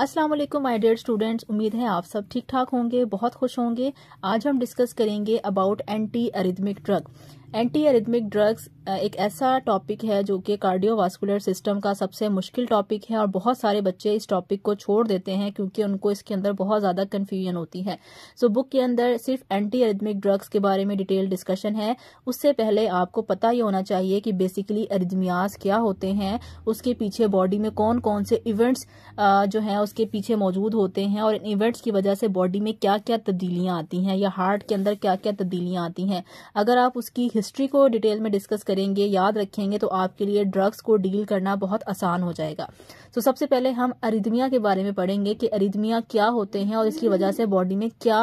अस्सलाम वालेकुम my dear students उम्मीद है आप सब ठीक ठाक होंगे बहुत खुश होंगे आज हम डिस्कस करेंगे about anti arrhythmic drug anti arrhythmic drugs एक ऐसा टॉपिक है जो कि कार्डियोवास्कुलर सिस्टम का सबसे मुश्किल टॉपिक है और बहुत सारे बच्चे इस टॉपिक को छोड़ देते हैं क्योंकि उनको इसके अंदर बहुत ज़्यादा कन्फ्यूजन होती है सो so, बुक के अंदर सिर्फ एंटी एरिथमिक ड्रग्स के बारे में डिटेल डिस्कशन है उससे पहले आपको पता ही होना चाहिए कि बेसिकली एरिथमियाज क्या होते हैं उसके पीछे बॉडी में कौन कौन से इवेंट्स uh, जो है उसके पीछे मौजूद होते हैं और इन इवेंट्स की वजह से बॉडी में क्या क्या तब्दीलियां आती हैं या हार्ट के अंदर क्या क्या तब्दीलियां आती हैं अगर आप उसकी हिस्ट्री को डिटेल में डिस्कस करेंगे याद रखेंगे तो आपके लिए ड्रग्स को डील करना बहुत आसान हो जाएगा तो सबसे पहले हम अरिदमिया के बारे में पढ़ेंगे कि अरिदमिया क्या होते हैं और इसकी वजह से बॉडी में क्या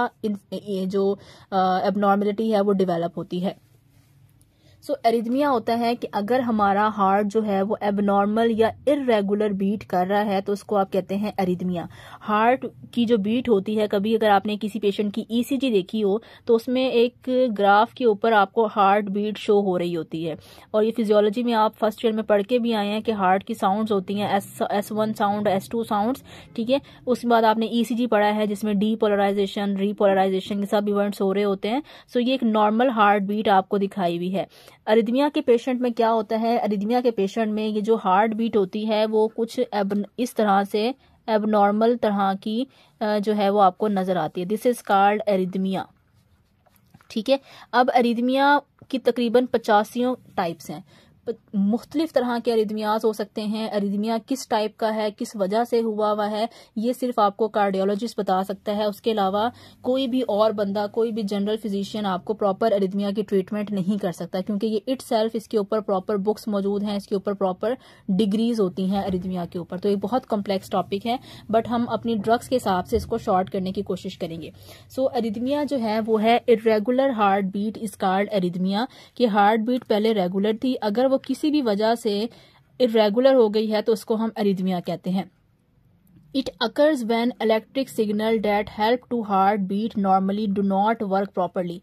जो एबनॉर्मेलिटी है वो डिवेलप होती है सो so, एरिदमिया होता है कि अगर हमारा हार्ट जो है वो एबनॉर्मल या इरेगुलर बीट कर रहा है तो उसको आप कहते हैं एरिदमिया हार्ट की जो बीट होती है कभी अगर आपने किसी पेशेंट की ईसीजी e देखी हो तो उसमें एक ग्राफ के ऊपर आपको हार्ट बीट शो हो रही होती है और ये फिजियोलॉजी में आप फर्स्ट ईयर में पढ़ के भी आए हैं कि हार्ट की साउंड होती हैं S S one sound S two sound ठीक है उसके बाद आपने ई e पढ़ा है जिसमें डीपोलराइजेशन रीपोलराइजेशन सब इवेंट्स हो रहे होते हैं सो so, ये एक नॉर्मल हार्ट बीट आपको दिखाई हुई है अरिदमिया के पेशेंट में क्या होता है अरिदमिया के पेशेंट में ये जो हार्ट बीट होती है वो कुछ एब इस तरह से एबनॉर्मल तरह की जो है वो आपको नज़र आती है दिस इज़ कार्ड एरिदमिया ठीक है अब अरिदमिया की तकरीबन पचासियों टाइप्स हैं मुख्तलिफ तरह के अरिदमियाज हो सकते हैं अरिदमिया किस टाइप का है किस वजह से हुआ हुआ है ये सिर्फ आपको कार्डियोलॉजिस्ट बता सकता है उसके अलावा कोई भी और बंदा कोई भी जनरल फिजिशियन आपको प्रॉपर अरिदमिया की ट्रीटमेंट नहीं कर सकता क्योंकि ये इट सेल्फ इसके ऊपर प्रॉपर बुक्स मौजूद हैं इसके ऊपर प्रॉपर डिग्रीज होती हैं अरिदमिया के ऊपर तो ये बहुत कॉम्प्लेक्स टॉपिक है बट हम अपनी ड्रग्स के हिसाब से इसको शॉर्ट करने की कोशिश करेंगे सो so, अरिदमिया जो है वो है irregular heart beat is called arrhythmia कि हार्ट बीट पहले रेगुलर थी अगर वो किसी भी वजह से इरेगुलर हो गई है तो उसको हम अरिदमिया कहते हैं it occurs when electric signal that help to heart beat normally do not work properly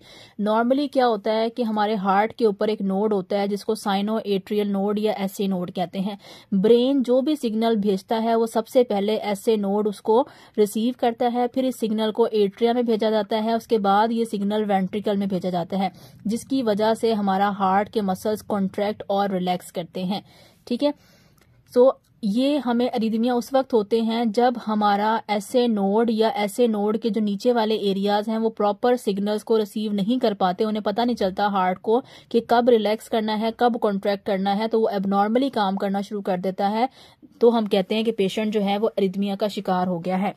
normally क्या होता है कि हमारे हार्ट के ऊपर एक नोड होता है जिसको साइनो एट्रियल नोड या ए नोड कहते हैं ब्रेन जो भी सिग्नल भेजता है वो सबसे पहले ए नोड उसको रिसीव करता है फिर इस सिग्नल को एट्रिया में भेजा जाता है उसके बाद ये सिग्नल वेंट्रिकल में भेजा जाता है जिसकी वजह से हमारा हार्ट के मसल्स कॉन्ट्रैक्ट और रिलैक्स करते हैं ठीक है सो ये हमें अरिदमिया उस वक्त होते हैं जब हमारा ऐसे नोड या ऐसे नोड के जो नीचे वाले एरियाज हैं वो प्रॉपर सिग्नल्स को रिसीव नहीं कर पाते उन्हें पता नहीं चलता हार्ट को कि कब रिलैक्स करना है कब कॉन्ट्रैक्ट करना है तो वो एबनॉर्मली काम करना शुरू कर देता है तो हम कहते हैं कि पेशेंट जो है वो अरिदमिया का शिकार हो गया है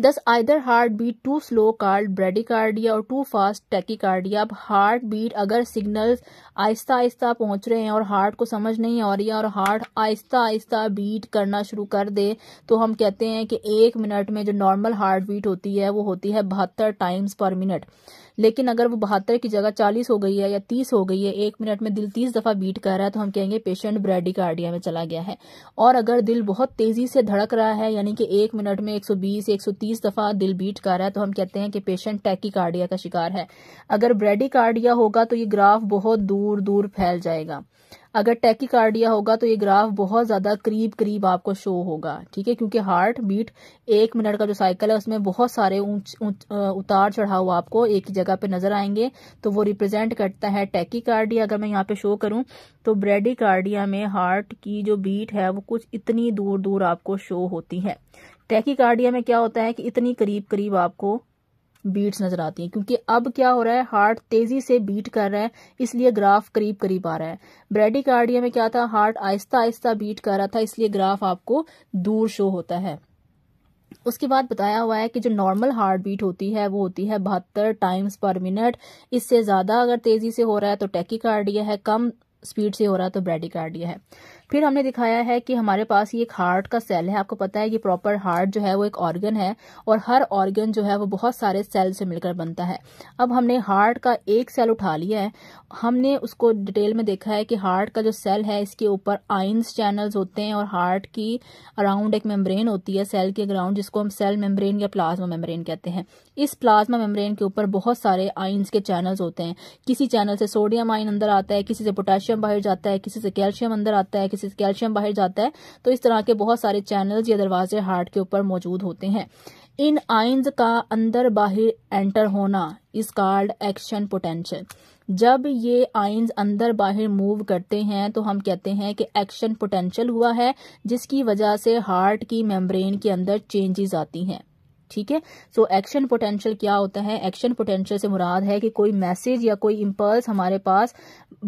दस either heart beat too slow called bradycardia और टू फास्ट टैकिकार्डिया अब हार्ट बीट अगर सिग्नल आहिस्ता आहिस्ता पहुंच रहे हैं और हार्ट को समझ नहीं आ रही है और हार्ट आहिस्ता आहिस्ता बीट करना शुरू कर दे तो हम कहते हैं कि एक मिनट में जो नॉर्मल हार्ट बीट होती है वो होती है बहत्तर टाइम्स पर मिनट लेकिन अगर वो बहत्तर की जगह चालीस हो गई है या तीस हो गई है एक मिनट में दिल तीस दफा बीट कर रहा है तो हम कहेंगे पेशेंट ब्रेडिकार्डिया में चला गया है और अगर दिल बहुत तेजी से धड़क रहा है यानी कि एक मिनट में सौ तीस दफा दिल बीट कर रहा है तो हम कहते हैं कि पेशेंट कार्डिया का शिकार है अगर ब्रेडिकार्डिया होगा तो ये ग्राफ बहुत दूर दूर फैल जाएगा अगर कार्डिया होगा तो ये ग्राफ बहुत ज़्यादा करीब करीब आपको शो होगा ठीक है क्योंकि हार्ट बीट एक मिनट का जो साइकिल है उसमें बहुत सारे ऊंच उतार चढ़ाव आपको एक ही जगह पे नज़र आएंगे तो वो रिप्रेजेंट करता है कार्डिया अगर मैं यहाँ पे शो करूँ तो ब्रेडिकार्डिया में हार्ट की जो बीट है वो कुछ इतनी दूर दूर आपको शो होती है कार्डिया में क्या होता है कि इतनी करीब करीब आपको बीट्स नजर आती हैं क्योंकि अब क्या हो रहा है हार्ट तेजी से बीट कर रहा है इसलिए ग्राफ करीब करीब आ रहा है ब्रेडिकार्डिया में क्या था हार्ट आहिस्ता आहिस्ता बीट कर रहा था इसलिए ग्राफ आपको दूर शो होता है उसके बाद बताया हुआ है कि जो नॉर्मल हार्ट बीट होती है वो होती है बहत्तर टाइम्स पर मिनट इससे ज्यादा अगर तेजी से हो रहा है तो टैकिकार्डिया है कम स्पीड से हो रहा है तो ब्रेडिकार्डिया है फिर हमने दिखाया है कि हमारे पास ये एक हार्ट का सेल है आपको पता है कि प्रॉपर हार्ट जो है वो एक ऑर्गन है और हर ऑर्गन जो है वो बहुत सारे सेल से मिलकर बनता है अब हमने हार्ट का एक सेल उठा लिया है हमने उसको डिटेल में देखा है कि हार्ट का जो सेल है इसके ऊपर आइंस चैनल्स होते हैं और हार्ट की अराउंड एक मेम्ब्रेन होती है सेल के ग्राउंड जिसको हम सेल मेम्ब्रेन या प्लाज्मा मेम्ब्रेन कहते हैं इस प्लाज्मा मेम्ब्रेन के ऊपर बहुत सारे आइंस के चैनल्स होते हैं किसी चैनल से सोडियम आइन अंदर आता है किसी से पोटेशियम बाहर जाता है किसी से कैल्शियम अंदर आता है जिससे कैल्शियम बाहर जाता है तो इस तरह के बहुत सारे चैनल्स या दरवाजे हार्ट के ऊपर मौजूद होते हैं इन आइंस का अंदर बाहर एंटर होना इस कार्ड एक्शन पोटेंशियल जब ये आइंस अंदर बाहर मूव करते हैं तो हम कहते हैं कि एक्शन पोटेंशियल हुआ है जिसकी वजह से हार्ट की मेम्ब्रेन के अंदर चेंजेस आती हैं ठीक है सो एक्शन पोटेंशियल क्या होता है एक्शन पोटेंशियल से मुराद है कि कोई मैसेज या कोई इम्पल्स हमारे पास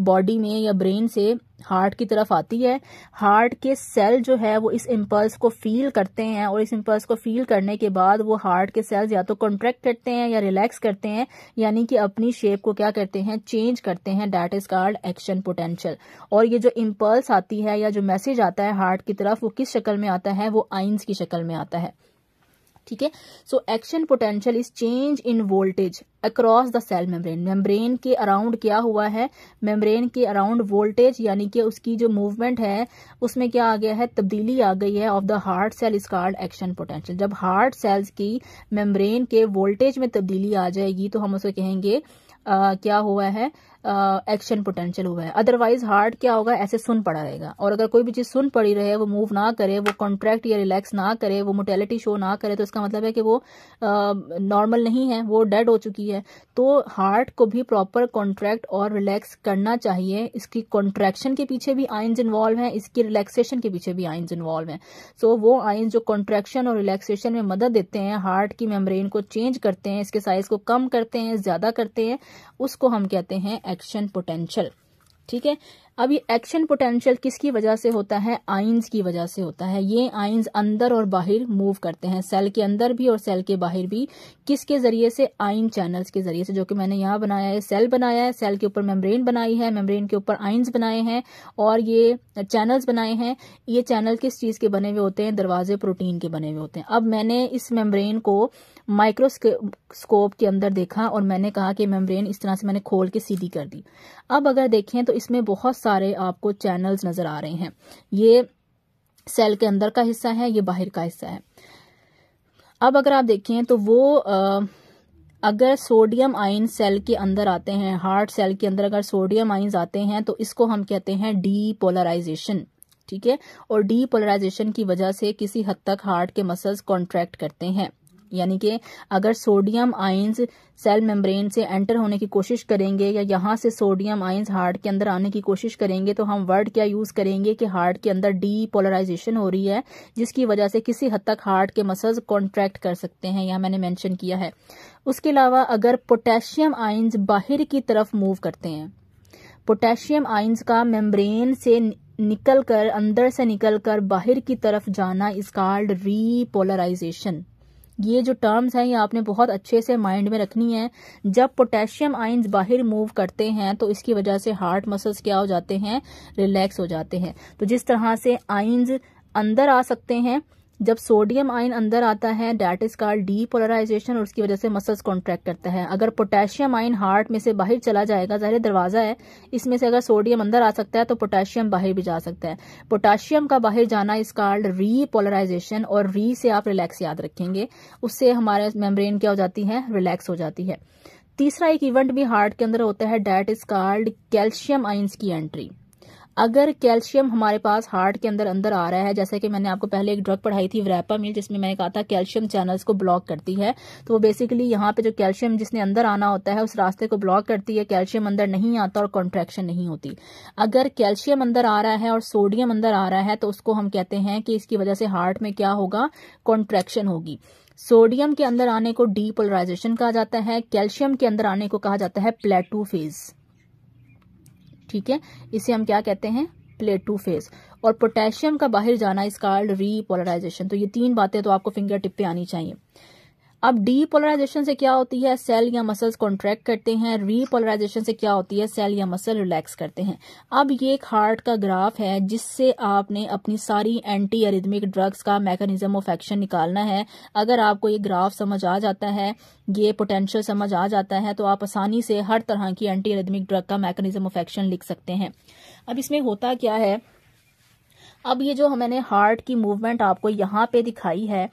बॉडी में या ब्रेन से हार्ट की तरफ आती है हार्ट के सेल जो है वो इस इम्पल्स को फील करते हैं और इस इम्पल्स को फील करने के बाद वो हार्ट के सेल्स या तो कॉन्ट्रैक्ट करते हैं या रिलैक्स करते हैं यानी कि अपनी शेप को क्या करते हैं चेंज करते हैं that is called action potential और ये जो इम्पल्स आती है या जो मैसेज आता है हार्ट की तरफ वो किस शक्ल में आता है वो आइंस की शक्ल में आता है ठीक है so action potential is change in voltage across the cell membrane membrane के अराउंड क्या हुआ है मेम्ब्रेन के अराउंड वोल्टेज यानी कि उसकी जो मूवमेंट है उसमें क्या आ गया है तब्दीली आ गई है of the heart cell is called action potential जब हार्ट सेल्स की मेम्ब्रेन के वोल्टेज में तब्दीली आ जाएगी तो हम उसे कहेंगे आ, क्या हुआ है एक्शन पोटेंशियल हुआ है अदरवाइज हार्ट क्या होगा ऐसे सुन पड़ा रहेगा और अगर कोई भी चीज़ सुन पड़ी रहे वो मूव ना करे वो कॉन्ट्रैक्ट या रिलैक्स ना करे वो मोटेलिटी शो ना करे तो इसका मतलब है कि वो नॉर्मल नहीं है वो डेड हो चुकी है तो हार्ट को भी प्रॉपर कॉन्ट्रैक्ट और रिलैक्स करना चाहिए इसकी कॉन्ट्रैक्शन के पीछे भी आइन्स इन्वॉल्व है इसकी रिलैक्सेशन के पीछे भी आइन्स इन्वॉल्व है सो so, वो आइन्स जो कॉन्ट्रैक्शन और रिलैक्सेशन में मदद देते हैं हार्ट की मेम्ब्रेन को चेंज करते हैं इसके साइज को कम करते हैं ज़्यादा करते हैं उसको हम कहते हैं एक्शन पोटेंशियल ठीक है अब ये एक्शन पोटेंशियल किसकी वजह से होता है आइंस की वजह से होता है ये आइंस अंदर और बाहर मूव करते हैं सेल के अंदर भी और सेल के बाहर भी किसके जरिए से आइन चैनल्स के जरिए से जो कि मैंने यहां बनाया है सेल बनाया है सेल के ऊपर मेम्ब्रेन बनाई है मेम्ब्रेन के ऊपर आइंस बनाए हैं और ये चैनल्स बनाए हैं ये चैनल किस चीज़ के बने हुए होते हैं दरवाजे प्रोटीन के बने हुए होते हैं अब मैंने इस मेम्ब्रेन को माइक्रोस्कोप के अंदर देखा और मैंने कहा कि मेम्ब्रेन इस तरह से मैंने खोल के सीधी कर दी अब अगर देखें तो इसमें बहुत सारे आपको चैनल्स नज़र आ रहे हैं ये सेल के अंदर का हिस्सा है ये बाहर का हिस्सा है अब अगर आप देखें तो वो आ, अगर सोडियम आयन सेल के अंदर आते हैं हार्ट सेल के अंदर अगर सोडियम आयन आते हैं तो इसको हम कहते हैं डीपोलराइजेशन ठीक है और डीपोलराइजेशन की वजह से किसी हद तक हार्ट के मसल्स कॉन्ट्रैक्ट करते हैं यानी कि अगर सोडियम आयंस सेल मेम्ब्रेन से एंटर होने की कोशिश करेंगे या यहां से सोडियम आयंस हार्ट के अंदर आने की कोशिश करेंगे तो हम वर्ड क्या यूज करेंगे कि हार्ट के अंदर डीपोलराइजेशन हो रही है जिसकी वजह से किसी हद तक हार्ट के मसल्स कॉन्ट्रैक्ट कर सकते हैं यहां मैंने मैंशन किया है उसके अलावा अगर पोटेशियम आइन्स बाहर की तरफ मूव करते हैं पोटेशियम आइन्स का मेम्ब्रेन से निकल कर अंदर से निकलकर बाहर की तरफ जाना इज कॉल्ड रीपोलराइजेशन ये जो टर्म्स हैं ये आपने बहुत अच्छे से माइंड में रखनी है जब पोटेशियम आइन्स बाहर मूव करते हैं तो इसकी वजह से हार्ट मसल्स क्या हो जाते हैं रिलैक्स हो जाते हैं तो जिस तरह से आइन्स अंदर आ सकते हैं जब सोडियम आयन अंदर आता है डैट इज कॉल्ड डीपोलराइजेशन और उसकी वजह से मसल्स कॉन्ट्रैक्ट करता है अगर पोटेशियम आयन हार्ट में से बाहर चला जाएगा जाहिर दरवाजा है इसमें से अगर सोडियम अंदर आ सकता है तो पोटेशियम बाहर भी जा सकता है पोटेशियम का बाहर जाना इस कॉल्ड रीपोलराइजेशन और री से आप रिलैक्स याद रखेंगे उससे हमारे मेम्ब्रेन क्या हो जाती है रिलैक्स हो जाती है तीसरा एक इवेंट भी हार्ट के अंदर होता है that is called calcium ions की एंट्री अगर कैल्शियम हमारे पास हार्ट के अंदर अंदर आ रहा है जैसे कि मैंने आपको पहले एक ड्रग पढ़ाई थी व्रैपा मिल जिसमें मैंने कहा था कैल्शियम चैनल्स को ब्लॉक करती है तो वो बेसिकली यहाँ पे जो कैल्शियम जिसने अंदर आना होता है उस रास्ते को ब्लॉक करती है कैल्शियम अंदर नहीं आता और कॉन्ट्रेक्शन नहीं होती अगर कैल्शियम अंदर आ रहा है और सोडियम अंदर आ रहा है तो उसको हम कहते हैं कि इसकी वजह से हार्ट में क्या होगा कॉन्ट्रेक्शन होगी सोडियम के अंदर आने को डीपोलराइजेशन कहा जाता है कैल्शियम के अंदर आने को कहा जाता है प्लेटू फेज़ ठीक है इसे हम क्या कहते हैं प्लेटू फेज और पोटेशियम का बाहर जाना इस कार्ड रीपोलराइजेशन तो ये तीन बातें तो आपको फिंगर टिप पे आनी चाहिए अब डीपोलराइजेशन से क्या होती है सेल या मसल्स कॉन्ट्रैक्ट करते हैं रीपोलराइजेशन से क्या होती है सेल या मसल रिलैक्स करते हैं अब ये एक हार्ट का ग्राफ है जिससे आपने अपनी सारी एंटी अरिदमिक ड्रग्स का मैकेनिज्म ऑफ एक्शन निकालना है अगर आपको ये ग्राफ समझ आ जाता है ये पोटेंशियल समझ आ जाता है तो आप आसानी से हर तरह की एंटी अरिदमिक ड्रग का मैकेनिज्म ऑफ एक्शन लिख सकते हैं अब इसमें होता क्या है अब ये जो मैंने हार्ट की मूवमेंट आपको यहाँ पे दिखाई है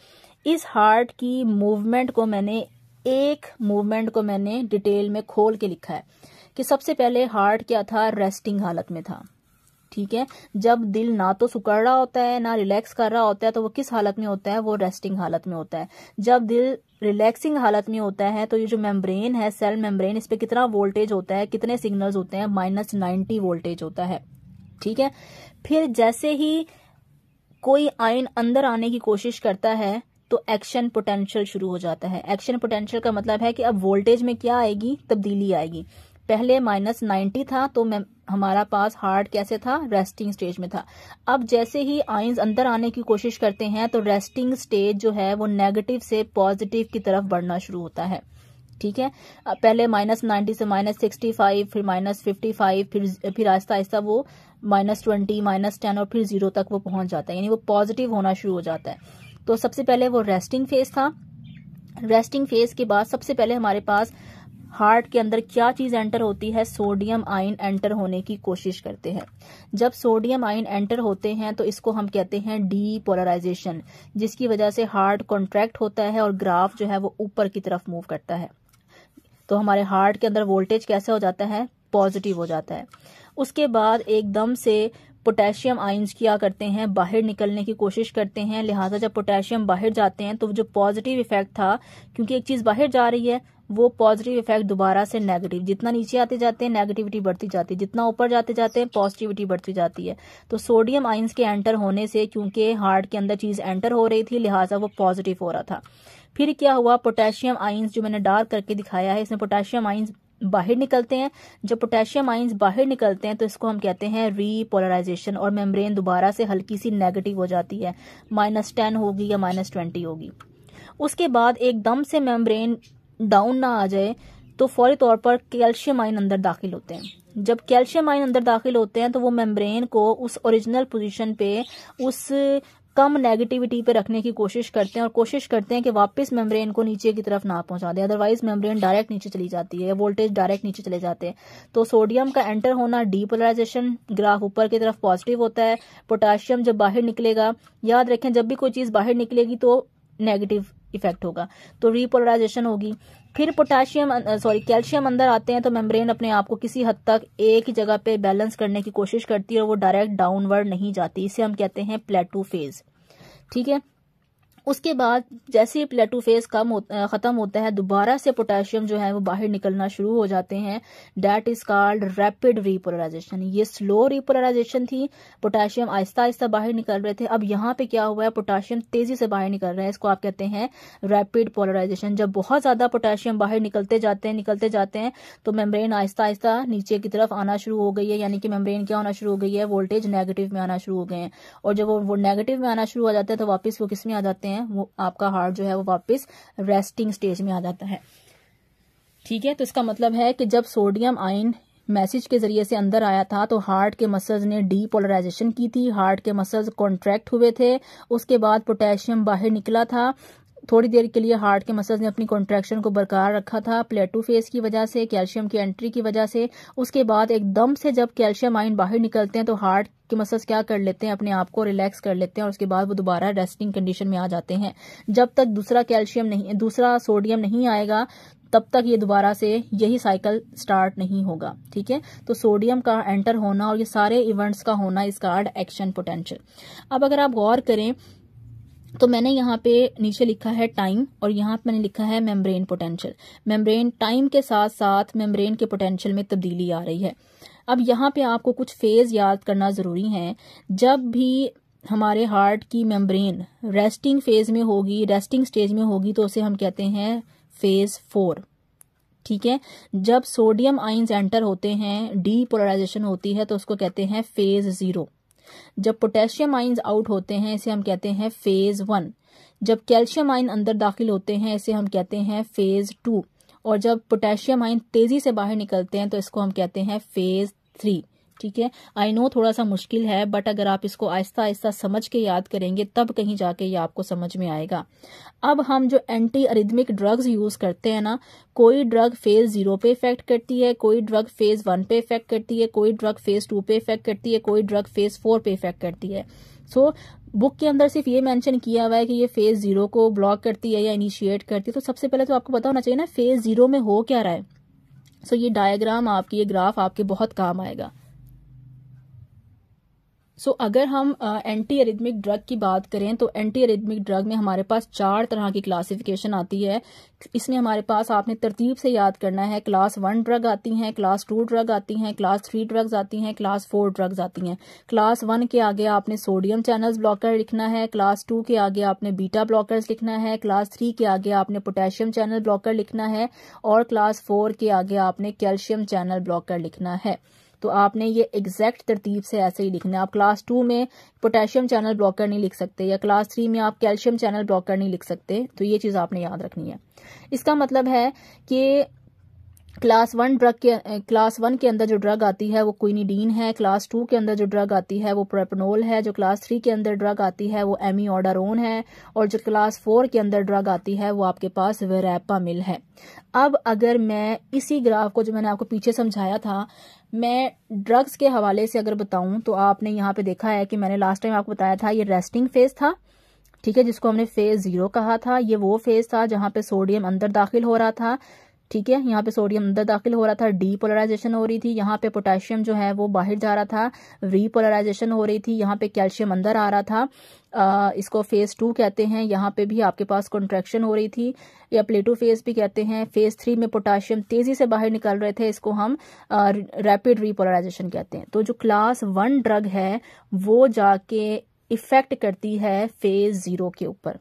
इस हार्ट की मूवमेंट को मैंने एक मूवमेंट को मैंने डिटेल में खोल के लिखा है कि सबसे पहले हार्ट क्या था रेस्टिंग हालत में था ठीक है जब दिल ना तो सुकड़ रहा होता है ना रिलैक्स कर रहा होता है तो वो किस हालत में होता है वो रेस्टिंग हालत में होता है जब दिल रिलैक्सिंग हालत में होता है तो ये जो मेम्ब्रेन है सेल मेम्ब्रेन इस पर कितना वोल्टेज होता है कितने सिग्नल्स होते हैं माइनस नाइन्टी वोल्टेज होता है ठीक है फिर जैसे ही कोई आयन अंदर आने की कोशिश करता है तो एक्शन पोटेंशियल शुरू हो जाता है एक्शन पोटेंशियल का मतलब है कि अब वोल्टेज में क्या आएगी तब्दीली आएगी पहले माइनस नाइन्टी था तो हमारा पास हार्ट कैसे था रेस्टिंग स्टेज में था अब जैसे ही आइंस अंदर आने की कोशिश करते हैं तो रेस्टिंग स्टेज जो है वो नेगेटिव से पॉजिटिव की तरफ बढ़ना शुरू होता है ठीक है पहले माइनस नाइन्टी से माइनस सिक्सटी फाइव फिर माइनस फिफ्टी फाइव फिर फिर आहिस्ता आहिस्ता वो माइनस ट्वेंटी माइनस टेन और फिर जीरो तक वो पहुंच जाता है यानी वो पॉजिटिव होना शुरू हो जाता है तो सबसे पहले वो रेस्टिंग फेज था रेस्टिंग फेज के बाद सबसे पहले हमारे पास हार्ट के अंदर क्या चीज एंटर होती है सोडियम आयन एंटर होने की कोशिश करते हैं जब सोडियम आयन एंटर होते हैं तो इसको हम कहते हैं डीपोलराइजेशन जिसकी वजह से हार्ट कॉन्ट्रैक्ट होता है और ग्राफ जो है वो ऊपर की तरफ मूव करता है तो हमारे हार्ट के अंदर वोल्टेज कैसे हो जाता है पॉजिटिव हो जाता है उसके बाद एकदम से पोटेशियम आयंस किया करते हैं बाहर निकलने की कोशिश करते हैं लिहाजा जब पोटेशियम बाहर जाते हैं तो जो पॉजिटिव इफेक्ट था क्योंकि एक चीज बाहर जा रही है वो पॉजिटिव इफेक्ट दोबारा से नेगेटिव जितना नीचे आते जाते हैं नेगेटिविटी बढ़ती जाती है जितना ऊपर जाते जाते हैं पॉजिटिविटी बढ़ती जाती है तो सोडियम आइंस के एंटर होने से क्योंकि हार्ट के अंदर चीज एंटर हो रही थी लिहाजा वो पॉजिटिव हो रहा था फिर क्या हुआ पोटेशियम आइंस जो मैंने डार्क करके दिखाया है इसमें पोटेशियम आइंस बाहर निकलते हैं जब पोटेशियम आइंस बाहर निकलते हैं तो इसको हम कहते हैं रीपोलराइजेशन और मेम्ब्रेन दोबारा से हल्की सी नेगेटिव हो जाती है माइनस टेन होगी या माइनस ट्वेंटी होगी उसके बाद एकदम से मेम्ब्रेन डाउन ना आ जाए तो फौरी तौर पर कैल्शियम आइन अंदर दाखिल होते हैं जब कैल्शियम आइन अंदर दाखिल होते हैं तो वो मेम्ब्रेन को उस ओरिजिनल पोजीशन पे उस कम नेगेटिविटी पे रखने की कोशिश करते हैं और कोशिश करते हैं कि वापस मेम्ब्रेन को नीचे की तरफ ना पहुंचा दें अदरवाइज मेम्ब्रेन डायरेक्ट नीचे चली जाती है वोल्टेज डायरेक्ट नीचे चले जाते हैं तो सोडियम का एंटर होना डीपोलराइजेशन ग्राफ ऊपर की तरफ पॉजिटिव होता है पोटाशियम जब बाहर निकलेगा याद रखें जब भी कोई चीज बाहर निकलेगी तो नेगेटिव इफेक्ट होगा तो रीपोलराइजेशन होगी फिर पोटेशियम सॉरी कैल्शियम अंदर आते हैं तो मेम्ब्रेन अपने आप को किसी हद तक एक ही जगह पे बैलेंस करने की कोशिश करती है और वो डायरेक्ट डाउनवर्ड नहीं जाती इसे हम कहते हैं प्लेटू फेज ठीक है उसके बाद जैसे ही प्लेटू फेज कम ख़त्म होता है दोबारा से पोटेशियम जो है वो बाहर निकलना शुरू हो जाते हैं that is called rapid repolarisation ये स्लो रिपोलराइजेशन थी पोटेशियम आहिस्ता आहिस्ता बाहर निकल रहे थे अब यहाँ पे क्या हुआ है पोटेशियम तेज़ी से बाहर निकल रहा है इसको आप कहते हैं रैपिड पोलराइजेशन जब बहुत ज़्यादा पोटेशियम बाहर निकलते जाते हैं निकलते जाते हैं तो मेम्ब्रेन आहिस्ता आहिस्ता नीचे की तरफ आना शुरू हो गई है यानी कि मेम्ब्रेन क्या होना शुरू हो गई है वोल्टेज नेगेटिव में आना शुरू हो गए हैं और जब वो नेगेटिव में आना शुरू हो जाता है तो वापस वो किसमें आ जाते हैं हैं वो आपका हार्ट जो है वो वापस रेस्टिंग स्टेज में आ जाता है ठीक है तो इसका मतलब है कि जब सोडियम आयन मैसेज के जरिए से अंदर आया था तो हार्ट के मसल्स ने डीपोलराइजेशन की थी हार्ट के मसल्स कॉन्ट्रैक्ट हुए थे उसके बाद पोटेशियम बाहर निकला था थोड़ी देर के लिए हार्ट के मसल्स ने अपनी कॉन्ट्रैक्शन को बरकरार रखा था प्लेटू फेस की वजह से कैल्शियम की एंट्री की वजह से उसके बाद एकदम से जब कैल्शियम आइन बाहर निकलते हैं तो हार्ट के मसल्स क्या कर लेते हैं अपने आप को रिलैक्स कर लेते हैं और उसके बाद वो दोबारा रेस्टिंग कंडीशन में आ जाते हैं जब तक दूसरा कैल्शियम नहीं दूसरा सोडियम नहीं आएगा तब तक ये दोबारा से यही साइकिल स्टार्ट नहीं होगा ठीक है तो सोडियम का एंटर होना और ये सारे इवेंट्स का होना इसका एक्शन पोटेंशियल अब अगर आप गौर करें तो मैंने यहाँ पे नीचे लिखा है टाइम और यहाँ पे मैंने लिखा है मेम्ब्रेन पोटेंशियल मेम्ब्रेन टाइम के साथ साथ मेम्ब्रेन के पोटेंशियल में तब्दीली आ रही है अब यहाँ पे आपको कुछ फेज याद करना ज़रूरी है जब भी हमारे हार्ट की मेम्ब्रेन रेस्टिंग फेज में होगी रेस्टिंग स्टेज में होगी तो उसे हम कहते हैं फेज फोर ठीक है जब सोडियम आइंस एंटर होते हैं डीपोलराइजेशन होती है तो उसको कहते हैं फेज जीरो जब पोटेशियम आइन्स आउट होते हैं इसे हम कहते हैं फेज वन जब कैल्शियम आइन अंदर दाखिल होते हैं इसे हम कहते हैं फेज टू और जब पोटेशियम आइन तेजी से बाहर निकलते हैं तो इसको हम कहते हैं फेज थ्री ठीक है आई नो थोड़ा सा मुश्किल है बट अगर आप इसको आहिस्ता आहिस्ता समझ के याद करेंगे तब कहीं जाके ये आपको समझ में आएगा अब हम जो एंटी अरिदमिक ड्रग्स यूज करते हैं ना कोई ड्रग फेज जीरो पे इफेक्ट करती है कोई ड्रग फेज वन पे इफेक्ट करती है कोई ड्रग फेज टू पे इफेक्ट करती है कोई ड्रग फेज फोर पे इफेक्ट करती है सो बुक के अंदर सिर्फ ये मेंशन किया हुआ है कि ये फेज जीरो को ब्लॉक करती है या इनिशिएट करती है तो सबसे पहले तो आपको पता होना चाहिए ना फेज जीरो में हो क्या रहा है सो so, ये डायग्राम आपकी ये ग्राफ आपके बहुत काम आएगा सो so, अगर हम एंटी अरिदमिक ड्रग की बात करें तो एंटी अरिदमिक ड्रग में हमारे पास चार तरह की क्लासिफिकेशन आती है इसमें हमारे पास आपने तरतीब से याद करना है क्लास वन ड्रग आती हैं क्लास टू ड्रग आती हैं क्लास थ्री ड्रग्स आती हैं क्लास फोर ड्रग्स आती हैं क्लास वन के आगे आपने सोडियम चैनल्स ब्लॉकर लिखना है क्लास टू के आगे आपने बीटा ब्लॉकर्स लिखना है क्लास थ्री के आगे आपने पोटेशियम चैनल ब्लॉकर लिखना है और क्लास फोर के आगे आपने कैल्शियम चैनल ब्लॉकर लिखना है तो आपने ये एग्जैक्ट तरतीब से ऐसे ही लिखना है आप क्लास टू में पोटेशियम चैनल ब्लॉकर नहीं लिख सकते या क्लास थ्री में आप कैल्शियम चैनल ब्लॉकर नहीं लिख सकते तो ये चीज़ आपने याद रखनी है इसका मतलब है कि क्लास वन ड्रग के क्लास वन के अंदर जो ड्रग आती है वो क्विनिडीन है क्लास टू के अंदर जो ड्रग आती है वो प्रेपनोल है जो क्लास थ्री के अंदर ड्रग आती है वो एमी ऑडारोन है और जो क्लास फोर के अंदर ड्रग आती है वो आपके पास वेरेपा मिल है अब अगर मैं इसी ग्राफ को जो मैंने आपको पीछे समझाया था मैं ड्रग्स के हवाले से अगर बताऊं तो आपने यहाँ पे देखा है कि मैंने लास्ट टाइम आपको बताया था ये रेस्टिंग फेज था ठीक है जिसको हमने फेज जीरो कहा था ये वो फेज था जहां पे सोडियम अंदर दाखिल हो रहा था ठीक है यहाँ पे सोडियम अंदर दाखिल हो रहा था डीपोलराइजेशन हो रही थी यहाँ पे पोटेशियम जो है वो बाहर जा रहा था रीपोलराइजेशन हो रही थी यहाँ पे कैल्शियम अंदर आ रहा था आ, इसको फेज टू कहते हैं यहाँ पे भी आपके पास कॉन्ट्रेक्शन हो रही थी या प्लेटो फेज भी कहते हैं फेज थ्री में पोटाशियम तेजी से बाहर निकल रहे थे इसको हम रैपिड रीपोलराइजेशन कहते हैं तो जो क्लास वन ड्रग है वो जाके इफेक्ट करती है फेज जीरो के ऊपर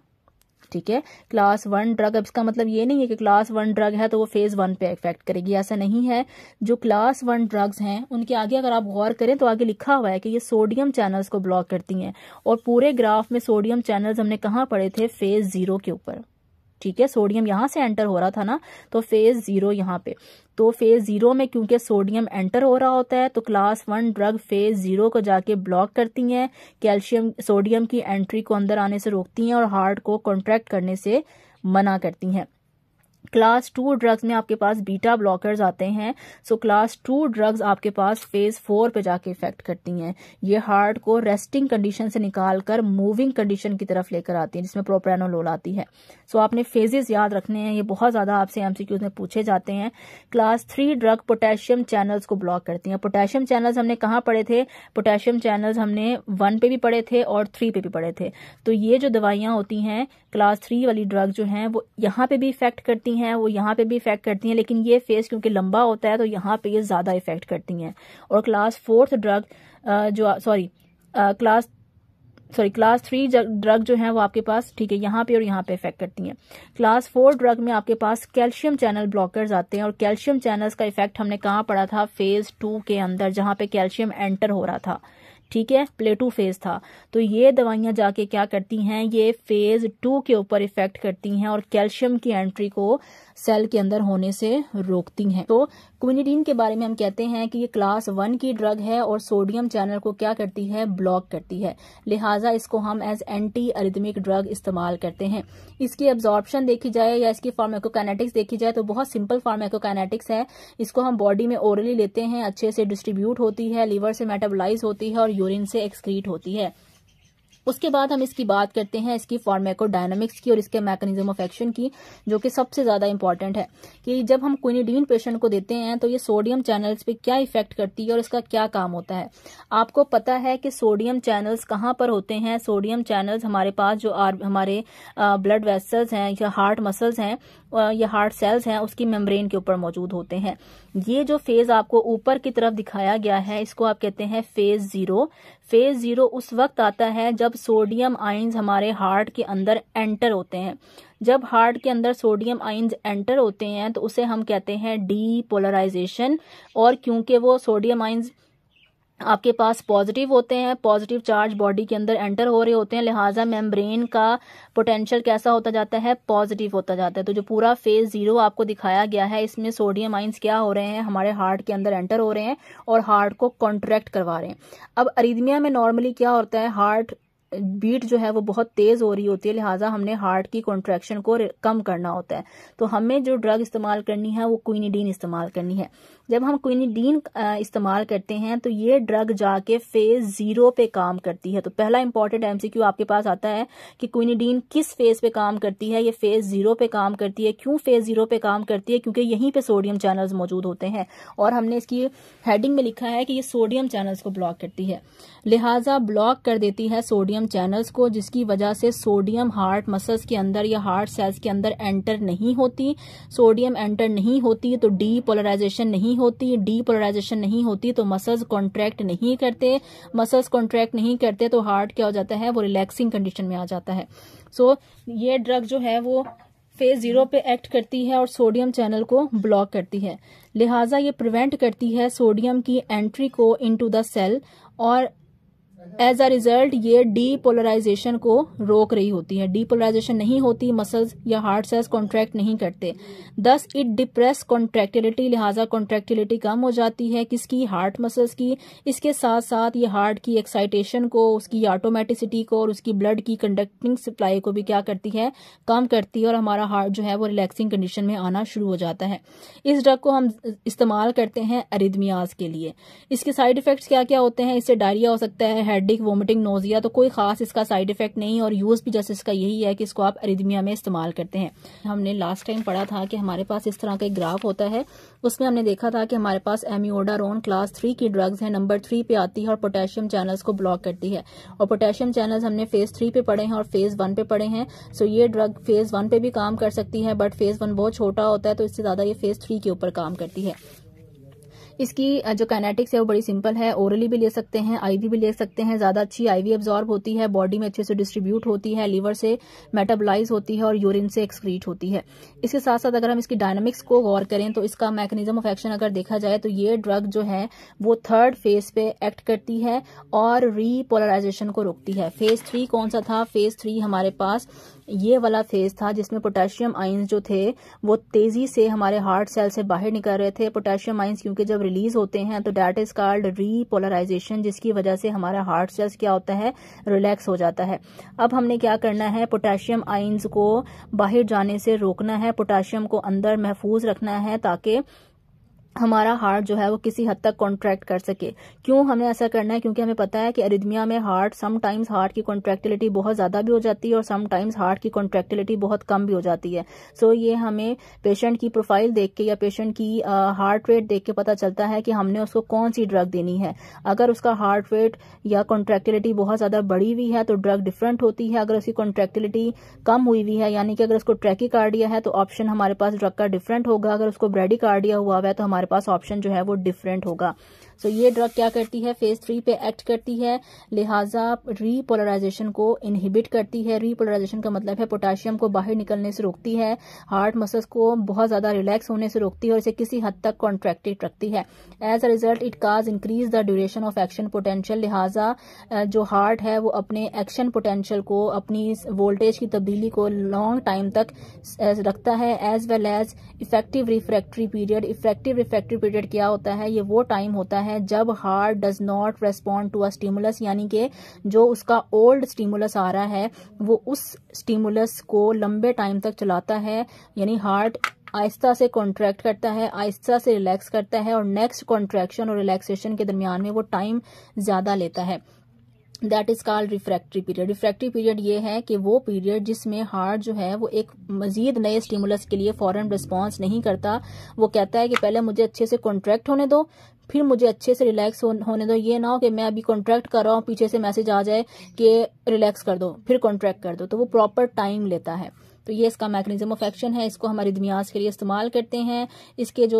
ठीक है क्लास वन ड्रग अब इसका मतलब ये नहीं है कि क्लास वन ड्रग है तो वो फेज वन पे इफेक्ट करेगी ऐसा नहीं है जो क्लास वन ड्रग्स हैं उनके आगे अगर आप गौर करें तो आगे लिखा हुआ है कि ये सोडियम चैनल्स को ब्लॉक करती हैं और पूरे ग्राफ में सोडियम चैनल्स हमने कहाँ पढ़े थे फेज जीरो के ऊपर ठीक है सोडियम यहां से एंटर हो रहा था ना तो फेज जीरो यहाँ पे तो फेज जीरो में क्योंकि सोडियम एंटर हो रहा होता है तो class one drug phase zero को जाके ब्लॉक करती हैं कैल्शियम सोडियम की एंट्री को अंदर आने से रोकती हैं और हार्ट को कॉन्ट्रैक्ट करने से मना करती हैं क्लास टू ड्रग्स में आपके पास बीटा ब्लॉकर्स आते हैं सो क्लास टू ड्रग्स आपके पास फेज फोर पे जाके इफेक्ट करती हैं ये हार्ट को रेस्टिंग कंडीशन से निकाल कर मूविंग कंडीशन की तरफ लेकर आती है जिसमें प्रोप्रेनोलोल आती है सो so, आपने फेजेस याद रखने हैं ये बहुत ज्यादा आपसे एमसीक्यूज में पूछे जाते हैं class three drug potassium channels को ब्लॉक करती हैं पोटेशियम चैनल्स हमने कहाँ पढ़े थे पोटेशियम चैनल्स हमने वन पे भी पढ़े थे और थ्री पे भी पढ़े थे तो ये जो दवाइयां होती हैं क्लास थ्री वाली ड्रग जो है वो यहाँ पे भी इफेक्ट करती हैं वो यहाँ पे भी इफेक्ट करती हैं लेकिन ये फेस क्योंकि लंबा होता है तो यहाँ पे ये ज़्यादा इफेक्ट करती हैं और क्लास फोर्थ ड्रग जो sorry class sorry class three drug जो है वो आपके पास ठीक है यहाँ पे और यहाँ पे इफेक्ट करती हैं क्लास फोर ड्रग में आपके पास कैल्शियम चैनल ब्लॉकर्स आते हैं और कैल्शियम चैनल्स का इफेक्ट हमने कहाँ पड़ा था फेज टू के अंदर जहाँ पे कैल्शियम एंटर हो रहा था ठीक है प्लेटू फेज था तो ये दवाइयां जाके क्या करती हैं ये फेज टू के ऊपर इफेक्ट करती हैं और कैल्शियम की एंट्री को सेल के अंदर होने से रोकती हैं तो क्विनिडीन के बारे में हम कहते हैं कि ये क्लास वन की ड्रग है और सोडियम चैनल को क्या करती है ब्लॉक करती है लिहाजा इसको हम एज एंटी अरिदमिक ड्रग इस्तेमाल करते हैं इसकी एब्जॉर्प्शन देखी जाए या इसकी फार्मेकोकाइनेटिक्स देखी जाए तो बहुत सिंपल फार्मेकोकाइनेटिक्स है इसको हम बॉडी में ओरली लेते हैं अच्छे से डिस्ट्रीब्यूट होती है लीवर से मेटाबोलाइज होती है और यूरिन से एक्सक्रीट होती है उसके बाद हम इसकी बात करते हैं इसकी फार्मेकोडायनामिक्स की और इसके मैकेनिज्म ऑफ एक्शन की जो कि सबसे ज्यादा इंपॉर्टेंट है कि जब हम क्विनिडीन पेशेंट को देते हैं तो ये सोडियम चैनल्स पे क्या इफेक्ट करती है और इसका क्या काम होता है आपको पता है कि सोडियम चैनल्स कहाँ पर होते हैं सोडियम चैनल्स हमारे पास जो आर, हमारे ब्लड वेसल्स हैं या हार्ट मसल्स हैं ये हार्ट सेल्स हैं उसकी मेम्ब्रेन के ऊपर मौजूद होते हैं ये जो फेज आपको ऊपर की तरफ दिखाया गया है इसको आप कहते हैं फेज जीरो फेज जीरो उस वक्त आता है जब सोडियम आइंस हमारे हार्ट के अंदर एंटर होते हैं जब हार्ट के अंदर सोडियम आइंस एंटर होते हैं तो उसे हम कहते हैं डी और क्योंकि वो सोडियम आइंस आपके पास पॉजिटिव होते हैं पॉजिटिव चार्ज बॉडी के अंदर एंटर हो रहे होते हैं लिहाजा मेम्ब्रेन का पोटेंशियल कैसा होता जाता है पॉजिटिव होता जाता है तो जो पूरा फेज जीरो आपको दिखाया गया है इसमें सोडियम आइंस क्या हो रहे हैं हमारे हार्ट के अंदर एंटर हो रहे हैं और हार्ट को कॉन्ट्रैक्ट करवा रहे हैं अब अरिदमिया में नॉर्मली क्या होता है हार्ट बीट जो है वो बहुत तेज हो रही होती है लिहाजा हमने हार्ट की कॉन्ट्रेक्शन को कम करना होता है तो हमें जो ड्रग इस्तेमाल करनी है वो क्विनिडीन इस्तेमाल करनी है जब हम क्विनिडीन इस्तेमाल करते हैं तो ये ड्रग जाके फेज जीरो पे काम करती है तो पहला इंपॉर्टेंट एमसीक्यू आपके पास आता है कि क्विनिडीन किस फेज पे काम करती है ये फेज जीरो पे काम करती है क्यों फेज जीरो पे काम करती है क्योंकि यहीं पे सोडियम चैनल्स मौजूद होते हैं और हमने इसकी हेडिंग में लिखा है कि ये सोडियम चैनल्स को ब्लॉक करती है लिहाजा ब्लॉक कर देती है सोडियम सोडियम चैनल्स को जिसकी वजह से सोडियम हार्ट मसल्स के अंदर या हार्ट सेल्स के अंदर एंटर नहीं होती सोडियम एंटर नहीं होती तो डी पोलराइजेशन नहीं होती डी पोलराइजेशन नहीं होती तो मसल्स कॉन्ट्रैक्ट नहीं करते मसल्स कॉन्ट्रैक्ट नहीं करते तो हार्ट क्या हो जाता है वो रिलैक्सिंग कंडीशन में आ जाता है सो so, ये ड्रग जो है वो फेज जीरो पे एक्ट करती है और सोडियम चैनल को ब्लॉक करती है लिहाजा ये प्रिवेंट करती है सोडियम की एंट्री को इनटू द सेल और एज अ रिजल्ट ये डीपोलराइजेशन को रोक रही होती है डीपोलराइजेशन नहीं होती मसल्स या हार्ट सेल्स कॉन्ट्रैक्ट नहीं करते दस इट डिप्रेस कॉन्ट्रैक्टिलिटी लिहाजा कॉन्ट्रैक्टिलिटी कम हो जाती है किसकी हार्ट मसल्स की इसके साथ साथ ये हार्ट की एक्साइटेशन को उसकी ऑटोमेटिसिटी को और उसकी ब्लड की कंडक्टिंग सप्लाई को भी क्या करती है कम करती है और हमारा हार्ट जो है वो रिलैक्सिंग कंडीशन में आना शुरू हो जाता है इस ड्रग को हम इस्तेमाल करते हैं अरिदमियाज के लिए इसके साइड इफेक्ट क्या क्या होते हैं इससे डायरिया हो सकता है हेडिक वोमिटिंग नोजिया तो कोई खास इसका साइड इफेक्ट नहीं और यूज भी जस्ट इसका यही है कि इसको आप अरिदमिया में इस्तेमाल करते हैं हमने लास्ट टाइम पढ़ा था कि हमारे पास इस तरह का एक ग्राफ होता है उसमें हमने देखा था कि हमारे पास एम्योडारोन क्लास थ्री की ड्रग्स है नंबर थ्री पे आती है और पोटेशियम चैनल्स को ब्लॉक करती है और पोटेशियम चैनल्स हमने फेज थ्री पे पढ़े हैं और फेज वन पे पढ़े हैं सो ये ड्रग फेज वन पे भी काम कर सकती है बट फेज वन बहुत छोटा होता है तो इससे ज्यादा ये फेज थ्री के ऊपर काम करती है इसकी जो कैनेटिक्स है वो बड़ी सिंपल है ओरली भी ले सकते हैं आईवी भी ले सकते हैं ज़्यादा अच्छी आईवी एब्जॉर्ब होती है बॉडी में अच्छे से डिस्ट्रीब्यूट होती है लीवर से मेटाबलाइज होती है और यूरिन से एक्सक्रीट होती है इसके साथ साथ अगर हम इसकी डायनामिक्स को गौर करें तो इसका मैकेनिज्म ऑफ एक्शन अगर देखा जाए तो ये ड्रग जो है वो थर्ड फेज पे एक्ट करती है और रीपोलराइजेशन को रोकती है फेज थ्री कौन सा था फेज थ्री हमारे पास ये वाला फेज था जिसमें पोटेशियम आइंस जो थे वो तेजी से हमारे हार्ट सेल से बाहर निकल रहे थे पोटेशियम आइंस क्योंकि जब रिलीज होते हैं तो डैट इज कॉल्ड रीपोलराइजेशन जिसकी वजह से हमारा हार्ट सेल्स क्या होता है रिलैक्स हो जाता है अब हमने क्या करना है पोटेशियम आइंस को बाहर जाने से रोकना है पोटेशियम को अंदर महफूज रखना है ताकि हमारा हार्ट जो है वो किसी हद तक कॉन्ट्रैक्ट कर सके क्यों हमें ऐसा करना है क्योंकि हमें पता है कि अरिदमिया में हार्ट समटाइम्स हार्ट की कॉन्ट्रैक्टिलिटी बहुत ज़्यादा भी हो जाती है और समटाइम्स हार्ट की कॉन्ट्रैक्टिलिटी बहुत कम भी हो जाती है सो so, ये हमें पेशेंट की प्रोफाइल देख के या पेशेंट की हार्ट रेट देख के पता चलता है कि हमने उसको कौन सी ड्रग देनी है अगर उसका हार्ट रेट या कॉन्ट्रैक्टिलिटी बहुत ज़्यादा बढ़ी हुई है तो ड्रग डिफरेंट होती है अगर उसकी कॉन्ट्रैक्टिलिटी कम हुई हुई है यानी कि अगर उसको ट्रैकिकार्डिया है तो ऑप्शन हमारे पास ड्रग का डिफरेंट होगा अगर उसको ब्रेडिकार्डिया हुआ है तो हमारे पास ऑप्शन जो है वो डिफरेंट होगा सो ये ड्रग क्या करती है फेज थ्री पे एक्ट करती है लिहाजा रीपोलराइजेशन को इनहिबिट करती है रीपोलराइजेशन का मतलब है पोटाशियम को बाहर निकलने से रोकती है हार्ट मसल्स को बहुत ज्यादा रिलैक्स होने से रोकती है और इसे किसी हद तक कॉन्ट्रैक्टेड रखती है as a result it cause increase the duration of action potential लिहाजा जो हार्ट है वो अपने एक्शन पोटेंशियल को अपनी वोल्टेज की तब्दीली को लॉन्ग टाइम तक रखता है as well as effective refractory period effective refractory period क्या होता है ये वो टाइम होता है है जब heart does not respond to a stimulus यानी कि जो उसका ओल्ड स्टिमुलस आ रहा है वो उस स्टीमुलस को लंबे टाइम तक चलाता है यानी हार्ट आहिस्ता से कॉन्ट्रैक्ट करता है आहिस्ता से रिलैक्स करता है और नेक्स्ट कॉन्ट्रैक्शन और रिलैक्सेशन के दरमियान में वो टाइम ज़्यादा लेता है that is called refractory period refractory period ये है कि वो पीरियड जिसमें हार्ट जो है वो एक मजीद नए स्टिमुलस के लिए फॉरन रिस्पॉन्स नहीं करता वो कहता है कि पहले मुझे अच्छे से कॉन्ट्रैक्ट होने दो फिर मुझे अच्छे से रिलैक्स होने दो ये ना हो कि मैं अभी कॉन्ट्रैक्ट कर रहा हूँ पीछे से मैसेज आ जाए कि रिलैक्स कर दो फिर कॉन्ट्रैक्ट कर दो तो वो प्रॉपर टाइम लेता है तो ये इसका मैकेनिज्म ऑफ एक्शन है इसको हमारी दिमियाज के लिए इस्तेमाल करते हैं इसके जो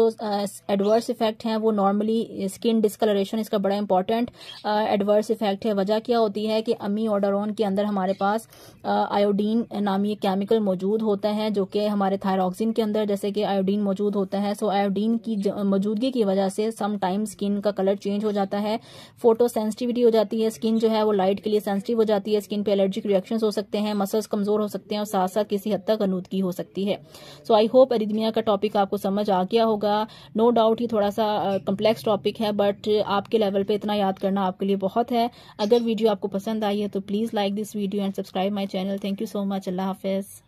एडवर्स इफेक्ट हैं वो नॉर्मली स्किन डिस्कलरेशन इसका बड़ा इंपॉर्टेंट एडवर्स इफेक्ट है वजह क्या होती है कि अमी ओडारोन के अंदर हमारे पास आयोडीन नामी केमिकल मौजूद होता है जो कि हमारे थायरॉक्सिन के अंदर जैसे कि आयोडीन मौजूद होता है सो आयोडीन की मौजूदगी की वजह से समटाइम स्किन का कलर चेंज हो जाता है फोटो सेंसिटिविटी हो जाती है स्किन जो है वो लाइट के लिए सेंसिटिव हो जाती है स्किन पे एलर्जिक रिएक्शन हो सकते हैं मसल्स कमजोर हो सकते हैं और साथ साथ किसी हद तक अनूदगी हो सकती है सो आई होप अरिदमिया का टॉपिक आपको समझ आ गया होगा नो no डाउट ही थोड़ा सा कम्प्लेक्स टॉपिक है बट आपके लेवल पर इतना याद करना आपके लिए बहुत है अगर वीडियो आपको पसंद आई है तो please like this video and subscribe my channel thank you so much अल्लाह हाफिज़